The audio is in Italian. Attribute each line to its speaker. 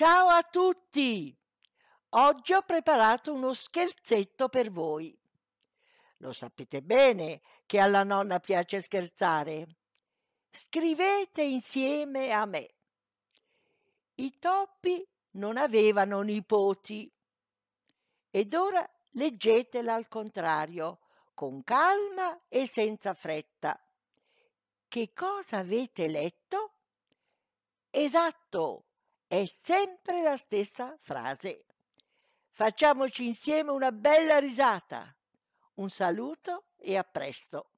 Speaker 1: Ciao a tutti! Oggi ho preparato uno scherzetto per voi. Lo sapete bene che alla nonna piace scherzare. Scrivete insieme a me. I topi non avevano nipoti. Ed ora leggetela al contrario, con calma e senza fretta. Che cosa avete letto? Esatto! È sempre la stessa frase. Facciamoci insieme una bella risata. Un saluto e a presto.